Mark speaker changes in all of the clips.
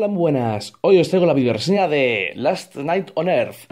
Speaker 1: Hola, buenas. Hoy os traigo la videoreseña de Last Night on Earth.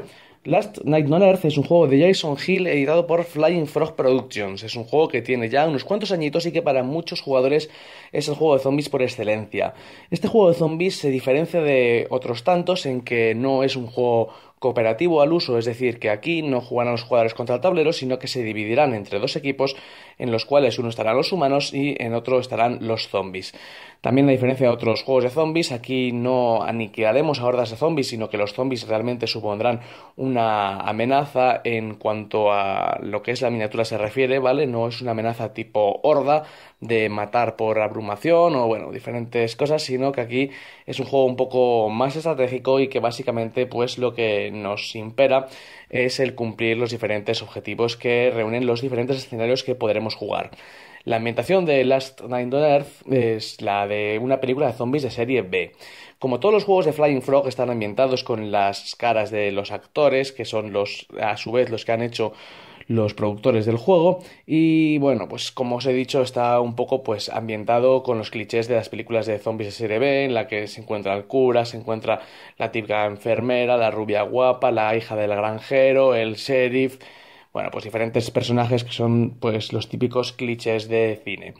Speaker 1: Last Night on Earth es un juego de Jason Hill editado por Flying Frog Productions. Es un juego que tiene ya unos cuantos añitos y que para muchos jugadores es el juego de zombies por excelencia. Este juego de zombies se diferencia de otros tantos en que no es un juego cooperativo al uso, es decir, que aquí no jugarán los jugadores contra el tablero, sino que se dividirán entre dos equipos en los cuales uno estarán los humanos y en otro estarán los zombies. También la diferencia de otros juegos de zombies, aquí no aniquilaremos a hordas de zombies, sino que los zombies realmente supondrán una amenaza en cuanto a lo que es la miniatura se refiere, ¿vale? No es una amenaza tipo horda, de matar por abrumación o bueno, diferentes cosas, sino que aquí es un juego un poco más estratégico y que básicamente pues lo que nos impera es el cumplir los diferentes objetivos que reúnen los diferentes escenarios que podremos jugar. La ambientación de Last Night on Earth es la de una película de zombies de serie B. Como todos los juegos de Flying Frog están ambientados con las caras de los actores, que son los a su vez los que han hecho los productores del juego y bueno, pues como os he dicho está un poco pues ambientado con los clichés de las películas de zombies de serie B en la que se encuentra el cura, se encuentra la típica enfermera, la rubia guapa, la hija del granjero, el sheriff, bueno, pues diferentes personajes que son pues los típicos clichés de cine.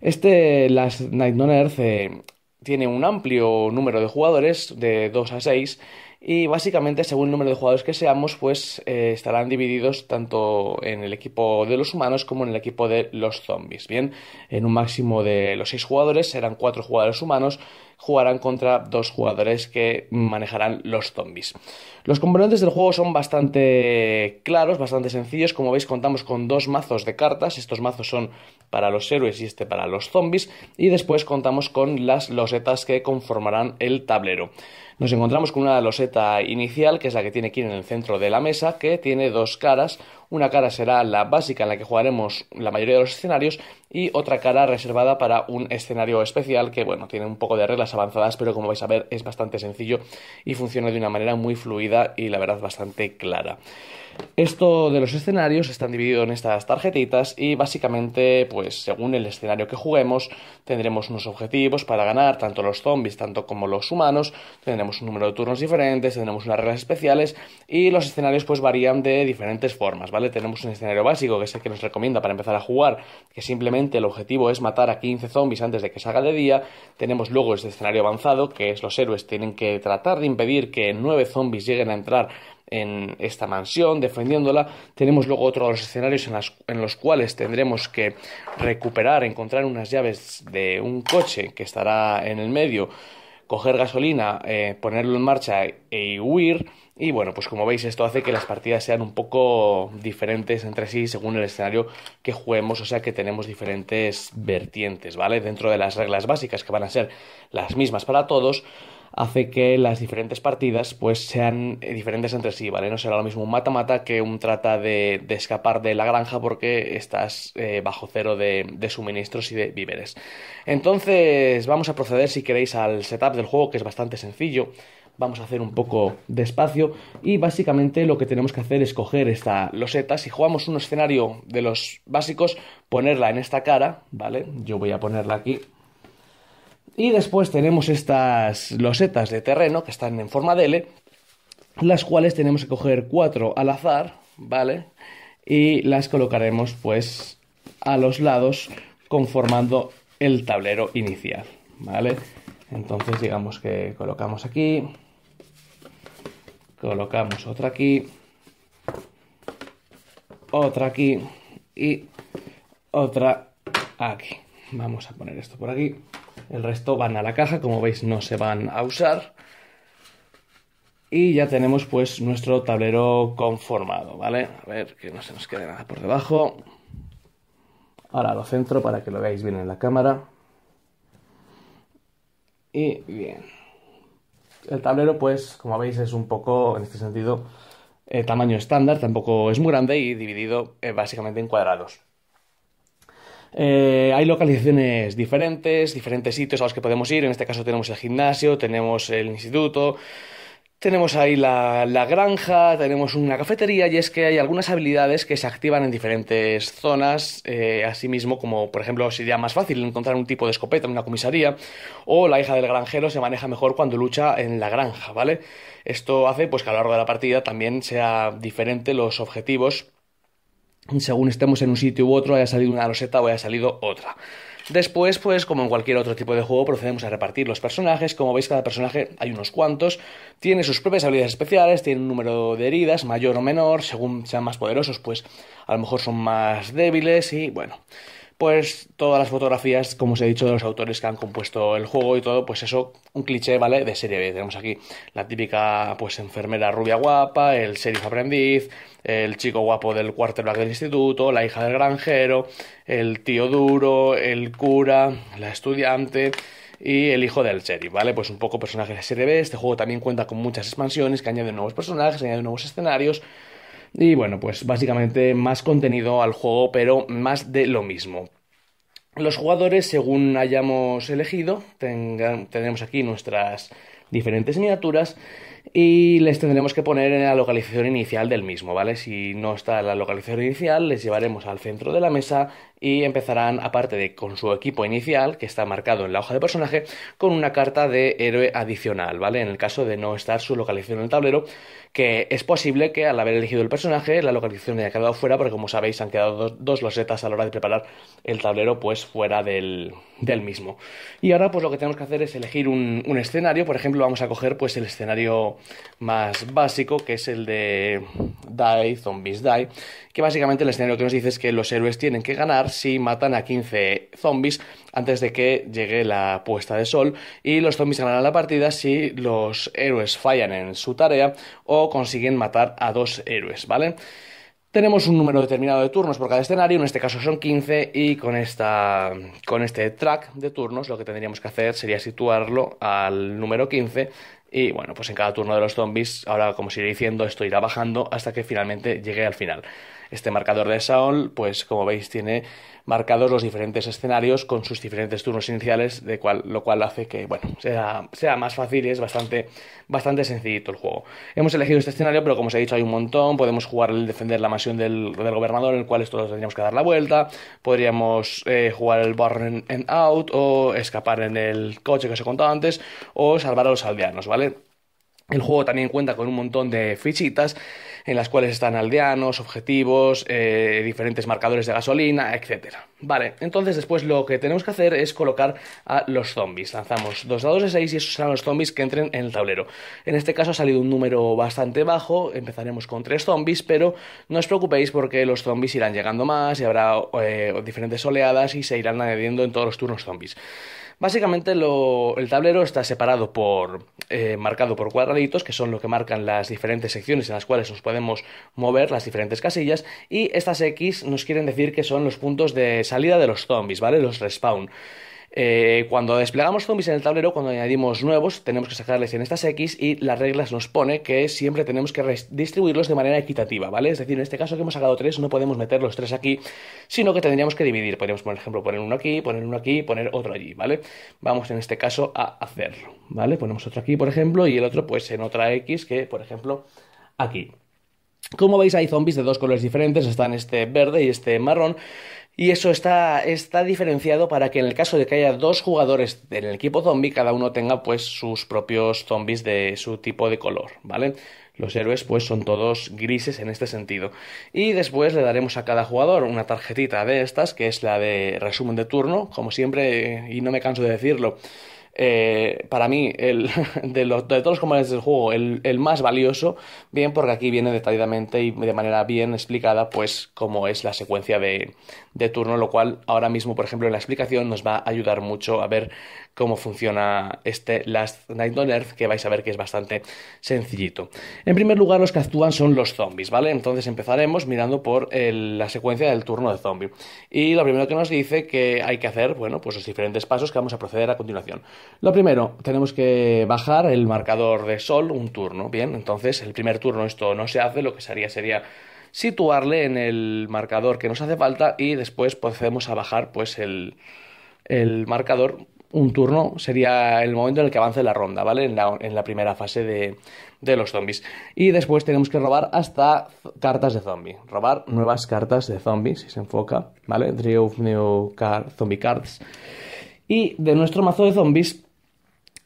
Speaker 1: Este Last Night on Earth eh, tiene un amplio número de jugadores, de 2 a 6, y básicamente, según el número de jugadores que seamos, pues eh, estarán divididos tanto en el equipo de los humanos como en el equipo de los zombies. Bien, en un máximo de los seis jugadores serán cuatro jugadores humanos, jugarán contra dos jugadores que manejarán los zombies. Los componentes del juego son bastante claros, bastante sencillos. Como veis, contamos con dos mazos de cartas. Estos mazos son para los héroes y este para los zombies. Y después contamos con las losetas que conformarán el tablero. Nos encontramos con una loseta inicial, que es la que tiene aquí en el centro de la mesa, que tiene dos caras. Una cara será la básica en la que jugaremos la mayoría de los escenarios y otra cara reservada para un escenario especial que, bueno, tiene un poco de reglas avanzadas, pero como vais a ver es bastante sencillo y funciona de una manera muy fluida y la verdad bastante clara. Esto de los escenarios están divididos en estas tarjetitas y básicamente, pues según el escenario que juguemos, tendremos unos objetivos para ganar, tanto los zombies, tanto como los humanos, tendremos un número de turnos diferentes, tendremos unas reglas especiales y los escenarios pues varían de diferentes formas, ¿vale? Tenemos un escenario básico que es el que nos recomienda para empezar a jugar, que simplemente el objetivo es matar a 15 zombies antes de que salga de día, tenemos luego este escenario avanzado, que es los héroes tienen que tratar de impedir que 9 zombies lleguen a entrar en esta mansión, defendiéndola. Tenemos luego otros escenarios en, las, en los cuales tendremos que recuperar, encontrar unas llaves de un coche que estará en el medio coger gasolina, eh, ponerlo en marcha e huir. Y bueno, pues como veis esto hace que las partidas sean un poco diferentes entre sí según el escenario que juguemos, o sea que tenemos diferentes vertientes, ¿vale? Dentro de las reglas básicas que van a ser las mismas para todos, hace que las diferentes partidas pues sean eh, diferentes entre sí, ¿vale? No será lo mismo un mata-mata que un trata de, escapar de la granja porque estás eh, bajo cero de, de, suministros y de víveres. Entonces vamos a proceder si queréis al setup del juego que es bastante sencillo. Vamos a hacer un poco de espacio y básicamente lo que tenemos que hacer es coger esta loseta. Si jugamos un escenario de los básicos, ponerla en esta cara, ¿vale? Yo voy a ponerla aquí y después tenemos estas losetas de terreno que están en forma de L, las cuales tenemos que coger cuatro al azar, ¿vale? Y las colocaremos pues a los lados conformando el tablero inicial, ¿vale? Entonces digamos que colocamos aquí, colocamos otra aquí, otra aquí y otra aquí. Vamos a poner esto por aquí. El resto van a la caja, como veis no se van a usar. Y ya tenemos pues nuestro tablero conformado, ¿vale? A ver que no se nos quede nada por debajo. Ahora lo centro para que lo veáis bien en la cámara. Y bien. El tablero pues, como veis, es un poco, en este sentido, eh, tamaño estándar, tampoco es muy grande y dividido eh, básicamente en cuadrados. Eh, hay localizaciones diferentes, diferentes sitios a los que podemos ir. En este caso tenemos el gimnasio, tenemos el instituto, tenemos ahí la, granja, tenemos una cafetería y es que hay algunas habilidades que se activan en diferentes zonas, eh, asimismo como por ejemplo sería más fácil encontrar un tipo de escopeta en una comisaría o la hija del granjero se maneja mejor cuando lucha en la granja, ¿vale? Esto hace pues que a lo largo de la partida también sea diferente los objetivos según estemos en un sitio u otro, haya salido una roseta o haya salido otra. Después, pues como en cualquier otro tipo de juego, procedemos a repartir los personajes. Como veis, cada personaje hay unos cuantos. Tiene sus propias habilidades especiales, tiene un número de heridas, mayor o menor. Según sean más poderosos, pues a lo mejor son más débiles y bueno pues todas las fotografías, como os he dicho, de los autores que han compuesto el juego y todo, pues eso, un cliché, ¿vale? De serie B. Tenemos aquí la típica, pues, enfermera rubia guapa, el sheriff aprendiz, el chico guapo del quarterback del instituto, la hija del granjero, el tío duro, el cura, la estudiante y el hijo del sheriff, ¿vale? Pues un poco personajes de serie B. Este juego también cuenta con muchas expansiones que añaden nuevos personajes, añaden nuevos escenarios, y bueno, pues básicamente más contenido al juego, pero más de lo mismo. Los jugadores, según hayamos elegido, tengan, tendremos aquí nuestras diferentes miniaturas y les tendremos que poner en la localización inicial del mismo, ¿vale? Si no está en la localización inicial, les llevaremos al centro de la mesa y empezarán, aparte de con su equipo inicial, que está marcado en la hoja de personaje, con una carta de héroe adicional, ¿vale? En el caso de no estar su localización en el tablero que es posible que al haber elegido el personaje la localización haya quedado fuera, porque como sabéis han quedado dos, losetas a la hora de preparar el tablero pues fuera del, del, mismo. Y ahora pues lo que tenemos que hacer es elegir un, escenario, por ejemplo vamos a coger pues el escenario más básico que es el de Die, Zombies Die, que básicamente el escenario que nos dice es que los héroes tienen que ganar si matan a 15 zombies antes de que llegue la puesta de sol y los zombies ganarán la partida si los héroes fallan en su tarea o consiguen matar a dos héroes, ¿vale? Tenemos un número determinado de turnos por cada escenario, en este caso son 15 y con, con este track de turnos lo que tendríamos que hacer sería situarlo al número 15 y bueno, pues en cada turno de los zombies, ahora como os iré diciendo, esto irá bajando hasta que finalmente llegue al final. Este marcador de Saul, pues como veis, tiene marcados los diferentes escenarios con sus diferentes turnos iniciales, de cual, lo cual hace que, bueno, sea, más fácil y es bastante, bastante sencillito el juego. Hemos elegido este escenario, pero como os he dicho, hay un montón. Podemos jugar el defender la mansión del, gobernador, en el cual todos tendríamos que dar la vuelta. Podríamos eh, jugar el burn and out o escapar en el coche que os he contado antes o salvar a los aldeanos, ¿vale? El juego también cuenta con un montón de fichitas en las cuales están aldeanos, objetivos, eh, diferentes marcadores de gasolina, etc. Vale, entonces después lo que tenemos que hacer es colocar a los zombies. Lanzamos dos dados de 6 y esos serán los zombies que entren en el tablero. En este caso ha salido un número bastante bajo, empezaremos con tres zombies, pero no os preocupéis porque los zombies irán llegando más y habrá eh, diferentes oleadas y se irán añadiendo en todos los turnos zombies. Básicamente el tablero está separado por, eh, marcado por cuadraditos, que son lo que marcan las diferentes secciones en las cuales nos podemos mover, las diferentes casillas, y estas X nos quieren decir que son los puntos de salida de los zombies, ¿vale? Los respawn. Eh, cuando desplegamos zombies en el tablero, cuando añadimos nuevos, tenemos que sacarles en estas X y las reglas nos pone que siempre tenemos que distribuirlos de manera equitativa, ¿vale? Es decir, en este caso que hemos sacado tres, no podemos meter los tres aquí, sino que tendríamos que dividir. Podríamos, por ejemplo, poner uno aquí, poner uno aquí, poner otro allí, ¿vale? Vamos en este caso a hacerlo, ¿vale? Ponemos otro aquí, por ejemplo, y el otro pues en otra X que, por ejemplo, aquí. Como veis, hay zombies de dos colores diferentes, están este verde y este marrón. Y eso está, está diferenciado para que en el caso de que haya dos jugadores en el equipo zombie, cada uno tenga pues sus propios zombies de su tipo de color, ¿vale? Los héroes pues son todos grises en este sentido. Y después le daremos a cada jugador una tarjetita de estas, que es la de resumen de turno, como siempre, y no me canso de decirlo. Eh, para mí, de, todos los componentes del juego, el, más valioso, bien porque aquí viene detalladamente y de manera bien explicada, pues cómo es la secuencia de, turno, lo cual ahora mismo, por ejemplo, en la explicación nos va a ayudar mucho a ver cómo funciona este Last Night on Earth, que vais a ver que es bastante sencillito. En primer lugar, los que actúan son los zombies, ¿vale? Entonces empezaremos mirando por la secuencia del turno de zombie. Y lo primero que nos dice que hay que hacer, bueno, pues los diferentes pasos que vamos a proceder a continuación. Lo primero, tenemos que bajar el marcador de sol un turno, ¿bien? Entonces, el primer turno esto no se hace, lo que se haría sería situarle en el marcador que nos hace falta y después procedemos a bajar pues el, el marcador un turno sería el momento en el que avance la ronda, ¿vale? En la, en la primera fase de, los zombies. Y después tenemos que robar hasta cartas de zombie. Robar nuevas cartas de zombies si se enfoca, ¿vale? DRIVE new zombie cards. Y de nuestro mazo de zombies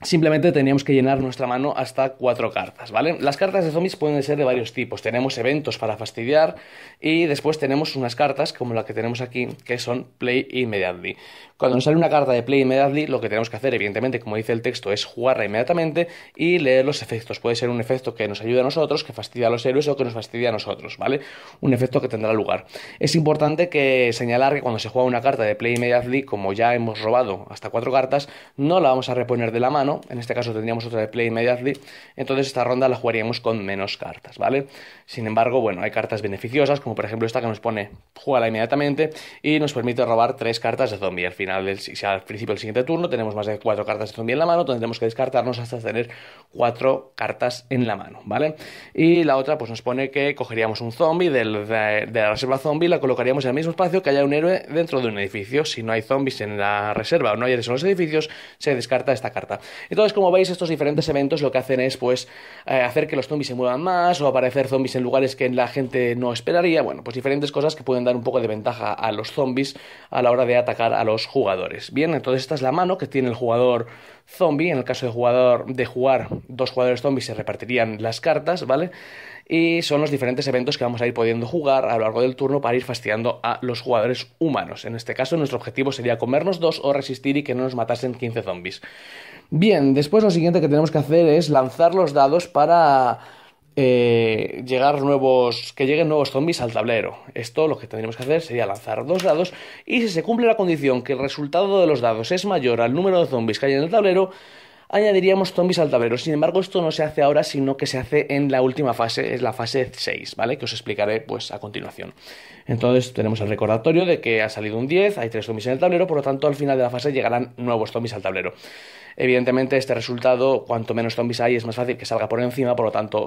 Speaker 1: Simplemente teníamos que llenar nuestra mano hasta cuatro cartas, ¿vale? Las cartas de zombies pueden ser de varios tipos. Tenemos eventos para fastidiar y después tenemos unas cartas como la que tenemos aquí que son Play Immediately. Cuando nos sale una carta de Play Immediately, lo que tenemos que hacer, evidentemente, como dice el texto, es jugarla inmediatamente y leer los efectos. Puede ser un efecto que nos ayude a nosotros, que fastidia a los héroes o que nos fastidia a nosotros, ¿vale? Un efecto que tendrá lugar. Es importante que señalar que cuando se juega una carta de Play Immediately, como ya hemos robado hasta cuatro cartas, no la vamos a reponer de la mano en este caso tendríamos otra de play immediately, entonces esta ronda la jugaríamos con menos cartas, ¿vale? Sin embargo, bueno, hay cartas beneficiosas, como por ejemplo esta que nos pone juega inmediatamente y nos permite robar tres cartas de zombie. Al final, si al principio del siguiente turno tenemos más de cuatro cartas de zombie en la mano, tendremos que descartarnos hasta tener cuatro cartas en la mano, ¿vale? Y la otra pues nos pone que cogeríamos un zombie de, la reserva zombie y la colocaríamos en el mismo espacio que haya un héroe dentro de un edificio. Si no hay zombies en la reserva o no hay héroes en los edificios, se descarta esta carta. Entonces, como veis, estos diferentes eventos lo que hacen es, pues, eh, hacer que los zombies se muevan más o aparecer zombies en lugares que la gente no esperaría. Bueno, pues diferentes cosas que pueden dar un poco de ventaja a los zombies a la hora de atacar a los jugadores. Bien, entonces esta es la mano que tiene el jugador zombie. En el caso de jugador de jugar dos jugadores zombies se repartirían las cartas, ¿vale? y son los diferentes eventos que vamos a ir pudiendo jugar a lo largo del turno para ir fastidiando a los jugadores humanos. En este caso, nuestro objetivo sería comernos dos o resistir y que no nos matasen 15 zombies. Bien, después lo siguiente que tenemos que hacer es lanzar los dados para eh, llegar nuevos, que lleguen nuevos zombies al tablero. Esto lo que tendríamos que hacer sería lanzar dos dados y si se cumple la condición que el resultado de los dados es mayor al número de zombies que hay en el tablero, añadiríamos zombies al tablero. Sin embargo, esto no se hace ahora, sino que se hace en la última fase, es la fase 6, ¿vale? Que os explicaré pues a continuación. Entonces tenemos el recordatorio de que ha salido un 10, hay 3 zombies en el tablero, por lo tanto al final de la fase llegarán nuevos zombies al tablero. Evidentemente este resultado, cuanto menos zombies hay, es más fácil que salga por encima, por lo tanto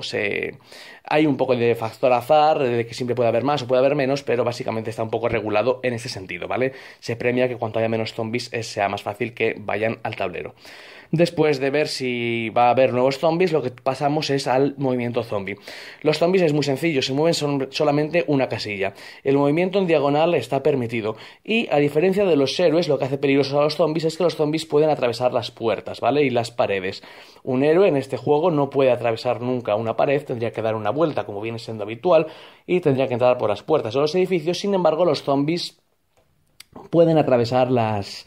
Speaker 1: hay un poco de factor azar, de que siempre puede haber más o puede haber menos, pero básicamente está un poco regulado en ese sentido, ¿vale? Se premia que cuanto haya menos zombies eh, sea más fácil que vayan al tablero. Después de ver si va a haber nuevos zombies, lo que pasamos es al movimiento zombie. Los zombies es muy sencillo, se mueven solamente una casilla el movimiento en diagonal está permitido. Y a diferencia de los héroes, lo que hace peligroso a los zombies es que los zombies pueden atravesar las puertas, ¿vale? Y las paredes. Un héroe en este juego no puede atravesar nunca una pared, tendría que dar una vuelta, como viene siendo habitual, y tendría que entrar por las puertas o los edificios. Sin embargo, los zombies pueden atravesar las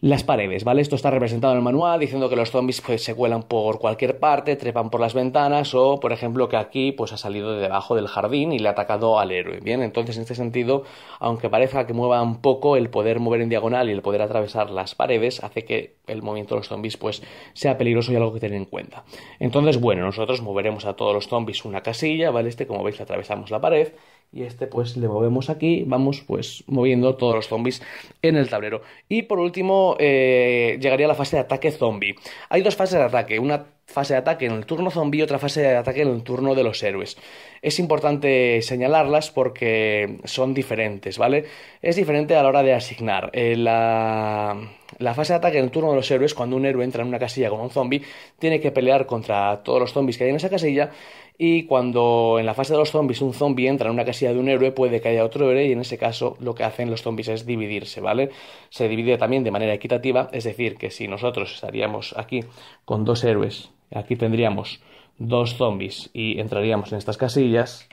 Speaker 1: las paredes, ¿vale? Esto está representado en el manual diciendo que los zombies pues, se cuelan por cualquier parte, trepan por las ventanas o, por ejemplo, que aquí pues ha salido de debajo del jardín y le ha atacado al héroe. Bien, entonces en este sentido, aunque parezca que mueva un poco el poder mover en diagonal y el poder atravesar las paredes, hace que el movimiento de los zombies pues sea peligroso y algo que tener en cuenta. Entonces, bueno, nosotros moveremos a todos los zombies una casilla, ¿vale? Este, como veis, atravesamos la pared y este pues le movemos aquí, vamos pues moviendo todos los zombies en el tablero. Y por último, eh, llegaría a la fase de ataque zombie. Hay dos fases de ataque, una fase de ataque en el turno zombie y otra fase de ataque en el turno de los héroes. Es importante señalarlas porque son diferentes, ¿vale? Es diferente a la hora de asignar. Eh, la, la fase de ataque en el turno de los héroes, cuando un héroe entra en una casilla con un zombie, tiene que pelear contra todos los zombies que hay en esa casilla y cuando en la fase de los zombies un zombie entra en una casilla de un héroe, puede que haya otro héroe y en ese caso lo que hacen los zombies es dividirse, ¿vale? Se divide también de manera equitativa, es decir, que si nosotros estaríamos aquí con dos héroes, aquí tendríamos dos zombies y entraríamos en estas casillas,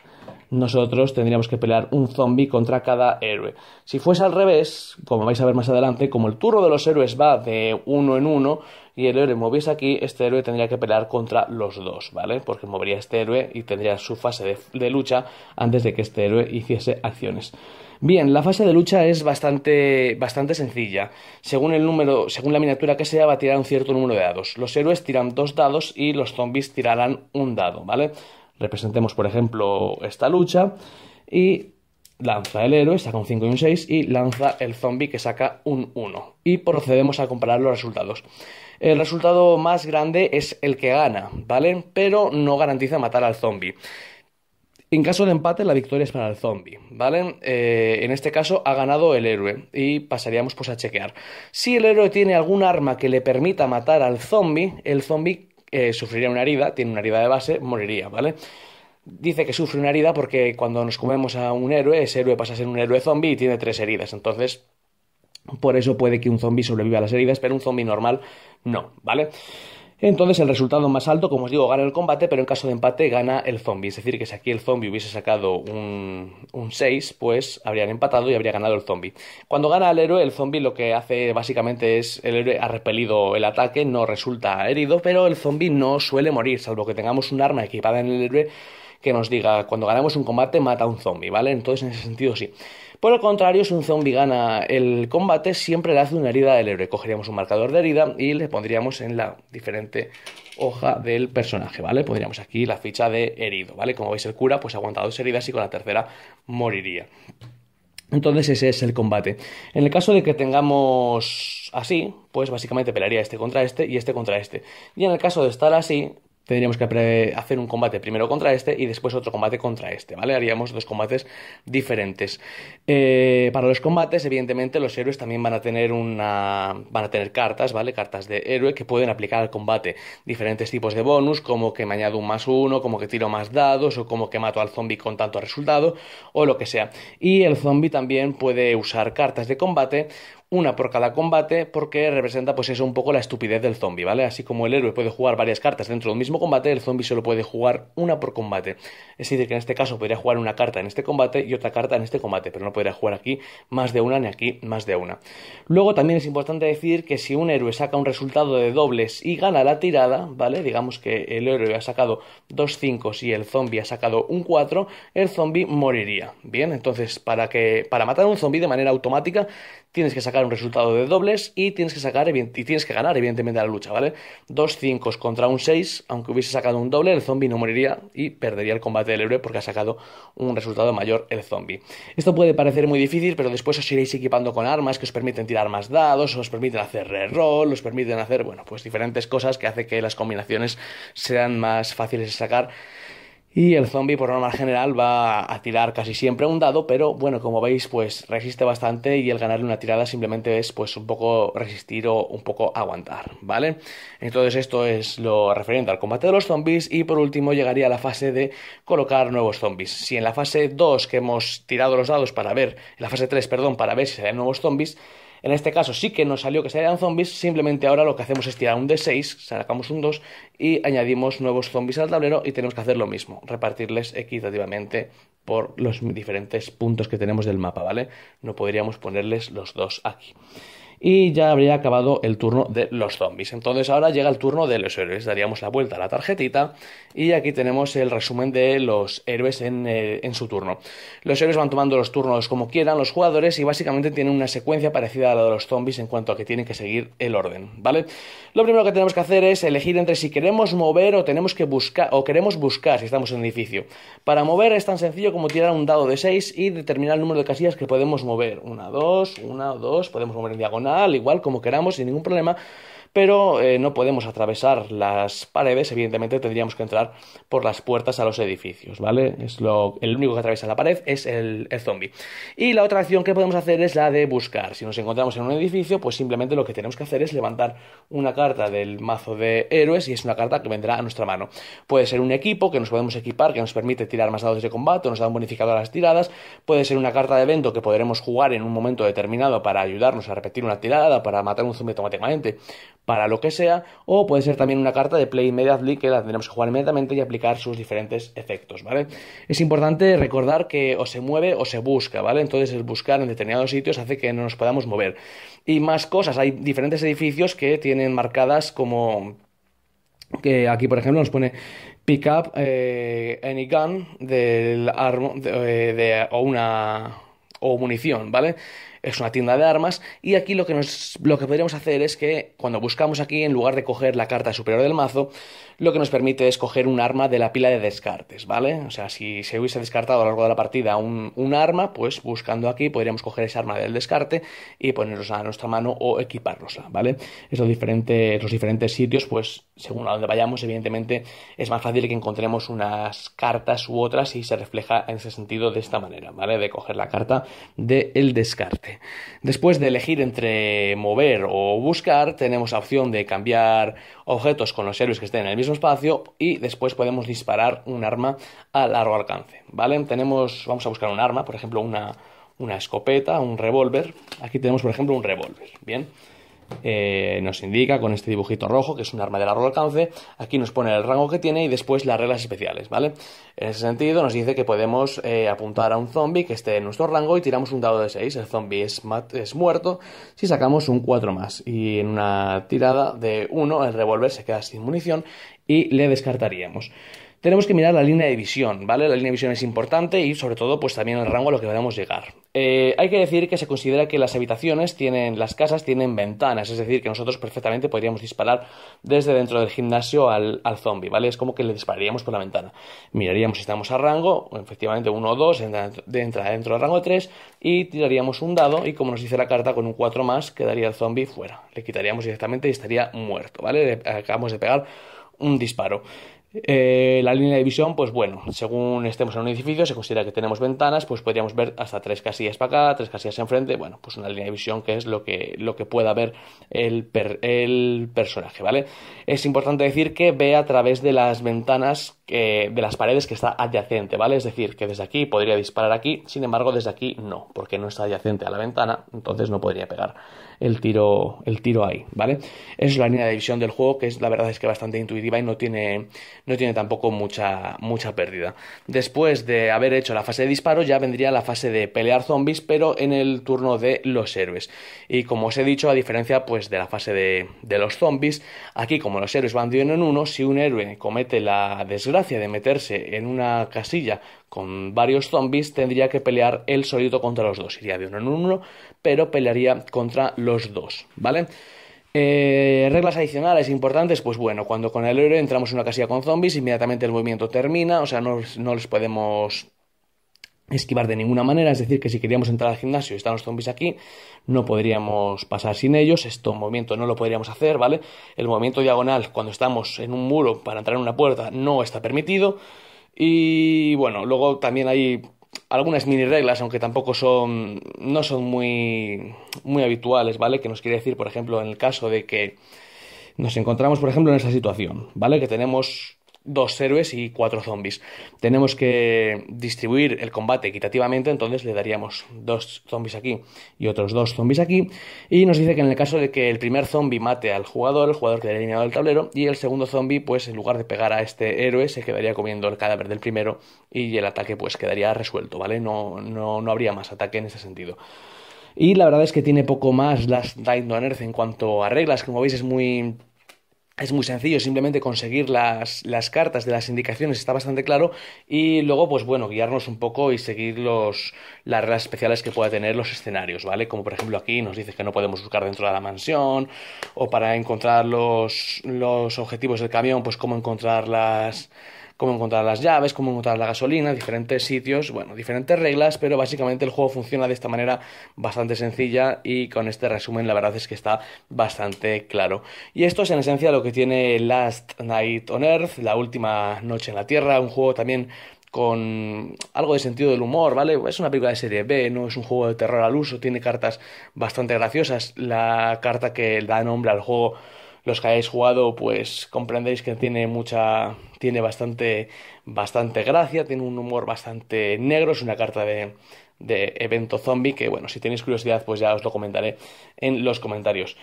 Speaker 1: nosotros tendríamos que pelear un zombie contra cada héroe. Si fuese al revés, como vais a ver más adelante, como el turno de los héroes va de uno en uno y el héroe moviese aquí, este héroe tendría que pelear contra los dos, ¿vale? Porque movería este héroe y tendría su fase de, lucha antes de que este héroe hiciese acciones. Bien, la fase de lucha es bastante, bastante sencilla. Según el número, según la miniatura que sea, va a tirar un cierto número de dados. Los héroes tiran dos dados y los zombies tirarán un dado, ¿vale? representemos, por ejemplo, esta lucha y lanza el héroe, saca un 5 y un 6 y lanza el zombie que saca un 1. Y procedemos a comparar los resultados. El resultado más grande es el que gana, ¿vale? Pero no garantiza matar al zombie. En caso de empate, la victoria es para el zombie, ¿vale? Eh, en este caso ha ganado el héroe y pasaríamos pues a chequear. Si el héroe tiene algún arma que le permita matar al zombie, el zombie eh, sufriría una herida, tiene una herida de base, moriría, ¿vale? Dice que sufre una herida porque cuando nos comemos a un héroe, ese héroe pasa a ser un héroe zombie y tiene tres heridas. Entonces, por eso puede que un zombie sobreviva a las heridas, pero un zombie normal no, ¿vale? Entonces el resultado más alto, como os digo, gana el combate, pero en caso de empate gana el zombie. Es decir, que si aquí el zombie hubiese sacado un, 6, pues habrían empatado y habría ganado el zombie. Cuando gana el héroe, el zombie lo que hace básicamente es el héroe ha repelido el ataque, no resulta herido, pero el zombie no suele morir, salvo que tengamos un arma equipada en el héroe que nos diga cuando ganamos un combate mata a un zombie, ¿vale? Entonces en ese sentido sí. Por el contrario, si un zombie gana el combate, siempre le hace una herida del héroe. Cogeríamos un marcador de herida y le pondríamos en la diferente hoja del personaje, ¿vale? Pondríamos aquí la ficha de herido, ¿vale? Como veis, el cura pues aguantado dos heridas y con la tercera moriría. Entonces ese es el combate. En el caso de que tengamos así, pues básicamente pelearía este contra este y este contra este. Y en el caso de estar así, tendríamos que hacer un combate primero contra este y después otro combate contra este, ¿vale? Haríamos dos combates diferentes. Eh, para los combates, evidentemente, los héroes también van a tener van a tener cartas, ¿vale? Cartas de héroe que pueden aplicar al combate. Diferentes tipos de bonus, como que me añado un más uno, como que tiro más dados, o como que mato al zombie con tanto resultado, o lo que sea. Y el zombie también puede usar cartas de combate, una por cada combate, porque representa pues eso un poco la estupidez del zombie, ¿vale? Así como el héroe puede jugar varias cartas dentro del mismo combate, el zombie solo puede jugar una por combate. Es decir, que en este caso podría jugar una carta en este combate y otra carta en este combate, pero no podría jugar aquí más de una ni aquí más de una. Luego también es importante decir que si un héroe saca un resultado de dobles y gana la tirada, ¿vale? Digamos que el héroe ha sacado dos 5 y el zombie ha sacado un 4, el zombie moriría. Bien, entonces para que para matar a un zombie de manera automática tienes que sacar un resultado de dobles y tienes que sacar y tienes que ganar, evidentemente, la lucha, ¿vale? Dos cinco contra un 6, aunque hubiese sacado un doble, el zombie no moriría y perdería el combate del héroe porque ha sacado un resultado mayor el zombie. Esto puede parecer muy difícil, pero después os iréis equipando con armas que os permiten tirar más dados, os permiten hacer reroll, os permiten hacer, bueno, pues diferentes cosas que hace que las combinaciones sean más fáciles de sacar y el zombie, por norma general, va a tirar casi siempre un dado, pero bueno, como veis, pues resiste bastante y el ganarle una tirada simplemente es pues un poco resistir o un poco aguantar, ¿vale? Entonces esto es lo referente al combate de los zombies y por último llegaría a la fase de colocar nuevos zombies. Si en la fase 2 que hemos tirado los dados para ver, en la fase 3, perdón, para ver si salen nuevos zombies, en este caso sí que nos salió que salieran zombies, simplemente ahora lo que hacemos es tirar un D6, sacamos un 2 y añadimos nuevos zombies al tablero y tenemos que hacer lo mismo, repartirles equitativamente por los diferentes puntos que tenemos del mapa, ¿vale? No podríamos ponerles los dos aquí y ya habría acabado el turno de los zombies. Entonces ahora llega el turno de los héroes. Daríamos la vuelta a la tarjetita y aquí tenemos el resumen de los héroes eh, en, su turno. Los héroes van tomando los turnos como quieran los jugadores y básicamente tienen una secuencia parecida a la de los zombies en cuanto a que tienen que seguir el orden, ¿vale? Lo primero que tenemos que hacer es elegir entre si queremos mover o tenemos que buscar o queremos buscar si estamos en un edificio. Para mover es tan sencillo como tirar un dado de 6 y determinar el número de casillas que podemos mover. Una, dos, una, dos, podemos mover en diagonal al igual, como queramos, sin ningún problema, pero eh, no podemos atravesar las paredes, evidentemente tendríamos que entrar por las puertas a los edificios, ¿vale? Es lo, el único que atraviesa la pared es el, el zombie. Y la otra acción que podemos hacer es la de buscar. Si nos encontramos en un edificio, pues simplemente lo que tenemos que hacer es levantar una carta del mazo de héroes y es una carta que vendrá a nuestra mano. Puede ser un equipo que nos podemos equipar, que nos permite tirar más dados de combate, nos da un bonificador a las tiradas, puede ser una carta de evento que podremos jugar en un momento determinado para ayudarnos a repetir una tirada, para matar un zombie automáticamente, para lo que sea, o puede ser también una carta de Play Immediately que la tendremos que jugar inmediatamente y aplicar sus diferentes efectos, ¿vale? Es importante recordar que o se mueve o se busca, ¿vale? Entonces el buscar en determinados sitios hace que no nos podamos mover. Y más cosas, hay diferentes edificios que tienen marcadas como que aquí por ejemplo nos pone pick up eh, any gun del armo eh, o una o munición, ¿vale? es una tienda de armas y aquí lo que, lo que podríamos hacer es que cuando buscamos aquí, en lugar de coger la carta superior del mazo, lo que nos permite es coger un arma de la pila de descartes, ¿vale? O sea, si se hubiese descartado a lo largo de la partida un, arma, pues buscando aquí podríamos coger esa arma del descarte y ponerlos a nuestra mano o equipárnosla, ¿vale? esos diferentes los diferentes sitios, pues según a donde vayamos, evidentemente es más fácil que encontremos unas cartas u otras y se refleja en ese sentido de esta manera, ¿vale? De coger la carta del descarte. Después de elegir entre mover o buscar, tenemos la opción de cambiar objetos con los héroes que estén en el mismo espacio y después podemos disparar un arma a largo alcance. ¿Vale? Tenemos, vamos a buscar un arma, por ejemplo, una, una escopeta, un revólver. Aquí tenemos, por ejemplo, un revólver. Bien. Eh, nos indica con este dibujito rojo que es un arma de largo alcance. Aquí nos pone el rango que tiene y después las reglas especiales, ¿vale? En ese sentido nos dice que podemos eh, apuntar a un zombie que esté en nuestro rango y tiramos un dado de 6. El zombie es, es muerto si sacamos un 4 más. Y en una tirada de 1 el revólver se queda sin munición y le descartaríamos tenemos que mirar la línea de visión, ¿vale? La línea de visión es importante y sobre todo pues también el rango a lo que podemos llegar. Eh, hay que decir que se considera que las habitaciones tienen, las casas tienen ventanas, es decir, que nosotros perfectamente podríamos disparar desde dentro del gimnasio al, zombie, ¿vale? Es como que le dispararíamos por la ventana. Miraríamos si estamos a rango, efectivamente uno o dos, entra, dentro del rango 3 y tiraríamos un dado y como nos dice la carta, con un 4 más quedaría el zombie fuera. Le quitaríamos directamente y estaría muerto, ¿vale? acabamos de pegar un disparo. Eh, la línea de visión, pues bueno, según estemos en un edificio, se considera que tenemos ventanas, pues podríamos ver hasta tres casillas para acá, tres casillas enfrente, bueno, pues una línea de visión que es lo que, lo que pueda ver el, personaje, ¿vale? Es importante decir que ve a través de las ventanas, eh, de las paredes que está adyacente, ¿vale? Es decir, que desde aquí podría disparar aquí, sin embargo, desde aquí no, porque no está adyacente a la ventana, entonces no podría pegar el tiro, el ahí, ¿vale? Es la línea de visión del juego que es, la verdad es que bastante intuitiva y no tiene, no tiene tampoco mucha, mucha pérdida. Después de haber hecho la fase de disparo ya vendría la fase de pelear zombies, pero en el turno de los héroes. Y como os he dicho, a diferencia pues de la fase de, de los zombies, aquí como los héroes van de uno en uno, si un héroe comete la desgracia de meterse en una casilla con varios zombies tendría que pelear él solito contra los dos. Iría de uno en uno, pero pelearía contra los dos, ¿vale? Eh, reglas adicionales importantes, pues bueno, cuando con el héroe entramos en una casilla con zombies, inmediatamente el movimiento termina, o sea, no, no les podemos esquivar de ninguna manera, es decir, que si queríamos entrar al gimnasio y están los zombies aquí, no podríamos pasar sin ellos, esto movimiento no lo podríamos hacer, ¿vale? El movimiento diagonal cuando estamos en un muro para entrar en una puerta no está permitido, y bueno, luego también hay algunas mini reglas, aunque tampoco son, no son muy, muy habituales, ¿vale? Que nos quiere decir, por ejemplo, en el caso de que nos encontramos, por ejemplo, en esa situación, ¿vale? Que tenemos dos héroes y cuatro zombies. Tenemos que distribuir el combate equitativamente, entonces le daríamos dos zombies aquí y otros dos zombies aquí. Y nos dice que en el caso de que el primer zombie mate al jugador, el jugador quedaría eliminado el tablero, y el segundo zombie, pues en lugar de pegar a este héroe, se quedaría comiendo el cadáver del primero y el ataque pues quedaría resuelto, ¿vale? No, no, habría más ataque en ese sentido. Y la verdad es que tiene poco más las Night en cuanto a reglas, como veis es muy es muy sencillo simplemente conseguir las, cartas de las indicaciones, está bastante claro. Y luego, pues bueno, guiarnos un poco y seguir los, las reglas especiales que pueda tener los escenarios, ¿vale? Como por ejemplo aquí nos dice que no podemos buscar dentro de la mansión, o para encontrar los, los objetivos del camión, pues cómo encontrar las, cómo encontrar las llaves, cómo encontrar la gasolina, diferentes sitios, bueno, diferentes reglas, pero básicamente el juego funciona de esta manera bastante sencilla y con este resumen la verdad es que está bastante claro. Y esto es en esencia lo que tiene Last Night on Earth, la última noche en la Tierra, un juego también con algo de sentido del humor, ¿vale? Es una película de serie B, no es un juego de terror al uso, tiene cartas bastante graciosas. La carta que da nombre al juego los que hayáis jugado, pues comprendéis que tiene mucha. tiene bastante. bastante gracia, tiene un humor bastante negro, es una carta de, de evento zombie que bueno, si tenéis curiosidad pues ya os lo comentaré en los comentarios.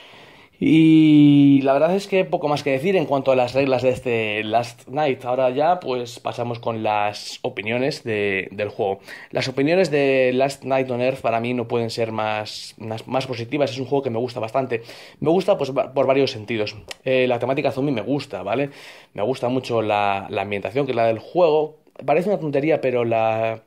Speaker 1: Y la verdad es que poco más que decir en cuanto a las reglas de este Last Night. Ahora ya pues pasamos con las opiniones del juego. Las opiniones de Last Night on Earth para mí no pueden ser más, más, positivas. Es un juego que me gusta bastante. Me gusta pues por varios sentidos. Eh, la temática zombie me gusta, ¿vale? Me gusta mucho la, la ambientación que es la del juego. Parece una tontería, pero la,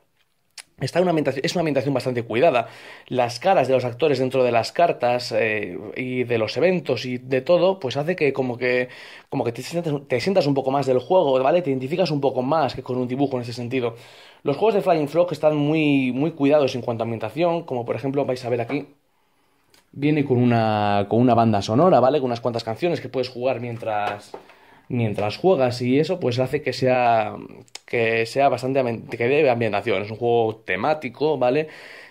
Speaker 1: Está una es una ambientación bastante cuidada. Las caras de los actores dentro de las cartas eh, y de los eventos y de todo, pues hace que como que, como que te, sientas, un poco más del juego, ¿vale? Te identificas un poco más que con un dibujo en ese sentido. Los juegos de Flying Frog están muy, muy cuidados en cuanto a ambientación, como por ejemplo vais a ver aquí. Viene con una, con una banda sonora, ¿vale? Con unas cuantas canciones que puedes jugar mientras, mientras juegas y eso pues hace que sea que sea bastante ambientación. Es un juego temático, ¿vale?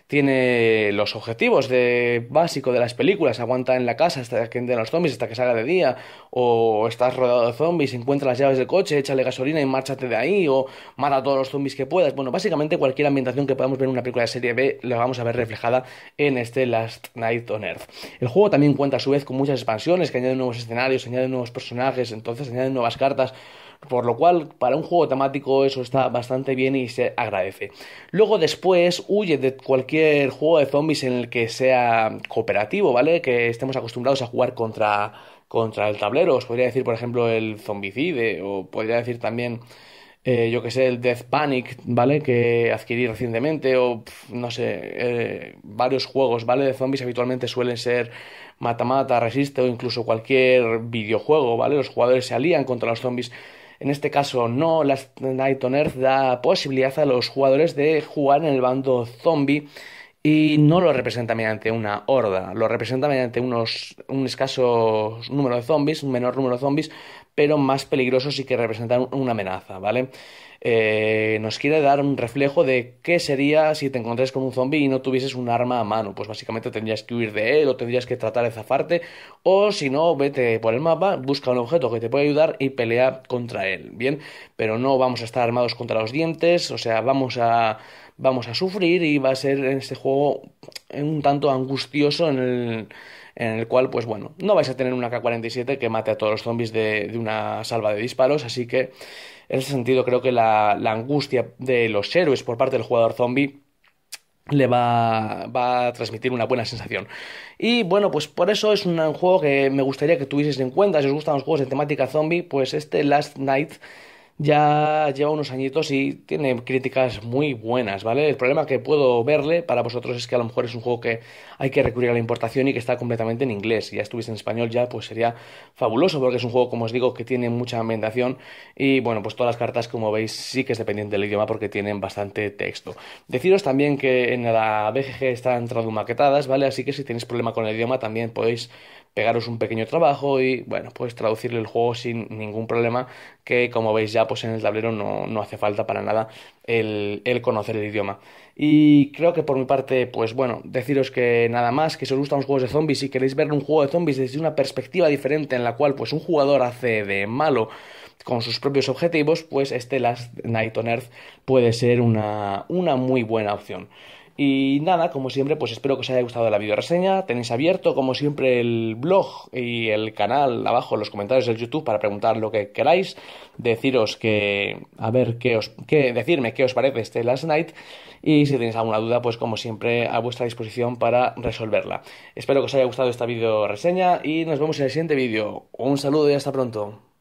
Speaker 1: tiene los objetivos de básico de las películas, aguanta en la casa hasta que entren los zombies, hasta que salga de día, o estás rodeado de zombies, encuentra las llaves del coche, échale gasolina y márchate de ahí, o mata a todos los zombies que puedas. Bueno, básicamente cualquier ambientación que podamos ver en una película de serie B la vamos a ver reflejada en este Last Night on Earth. El juego también cuenta a su vez con muchas expansiones que añaden nuevos escenarios, añaden nuevos personajes, entonces añaden nuevas cartas, por lo cual, para un juego temático eso está bastante bien y se agradece. Luego después huye de cualquier juego de zombies en el que sea cooperativo, ¿vale? Que estemos acostumbrados a jugar contra, el tablero. Os podría decir, por ejemplo, el zombicide o podría decir también... Eh, yo que sé, el Death Panic, ¿vale? Que adquirí recientemente, o no sé, eh, varios juegos, ¿vale? De zombies habitualmente suelen ser mata-mata, resiste, o incluso cualquier videojuego, ¿vale? Los jugadores se alían contra los zombies. En este caso no, la Night on Earth da posibilidad a los jugadores de jugar en el bando zombie y no lo representa mediante una horda, lo representa mediante unos, un escaso número de zombies, un menor número de zombies, pero más peligrosos y que representan una amenaza, ¿vale? Eh, nos quiere dar un reflejo de qué sería si te encontrases con un zombie y no tuvieses un arma a mano. Pues básicamente tendrías que huir de él o tendrías que tratar de zafarte o si no, vete por el mapa, busca un objeto que te pueda ayudar y pelea contra él. Bien, pero no vamos a estar armados contra los dientes, o sea, vamos a vamos a sufrir y va a ser en este juego un tanto angustioso en el, en el cual, pues bueno, no vais a tener una K-47 que mate a todos los zombies de una salva de disparos, así que en ese sentido, creo que la, la angustia de los héroes por parte del jugador zombie le va, va, a transmitir una buena sensación. Y bueno, pues por eso es un juego que me gustaría que tuvieses en cuenta. Si os gustan los juegos de temática zombie, pues este Last Night ya lleva unos añitos y tiene críticas muy buenas, ¿vale? El problema que puedo verle para vosotros es que a lo mejor es un juego que hay que recurrir a la importación y que está completamente en inglés. Si ya estuviese en español ya, pues sería fabuloso porque es un juego, como os digo, que tiene mucha ambientación y bueno, pues todas las cartas, como veis, sí que es dependiente del idioma porque tienen bastante texto. Deciros también que en la BGG están tradumaquetadas, ¿vale? Así que si tenéis problema con el idioma también podéis pegaros un pequeño trabajo y, bueno, pues traducirle el juego sin ningún problema, que como veis ya, pues en el tablero no, hace falta para nada el, conocer el idioma. Y creo que por mi parte, pues bueno, deciros que nada más, que si os gustan los juegos de zombies y queréis ver un juego de zombies desde una perspectiva diferente en la cual, pues un jugador hace de malo, con sus propios objetivos, pues este Last Night on Earth puede ser una, una muy buena opción. Y nada, como siempre, pues espero que os haya gustado la video reseña. Tenéis abierto, como siempre, el blog y el canal abajo los comentarios del YouTube para preguntar lo que queráis. Deciros a ver, qué os, decirme qué os parece este Last Night. Y si tenéis alguna duda, pues como siempre, a vuestra disposición para resolverla. Espero que os haya gustado esta video reseña y nos vemos en el siguiente vídeo. Un saludo y hasta pronto.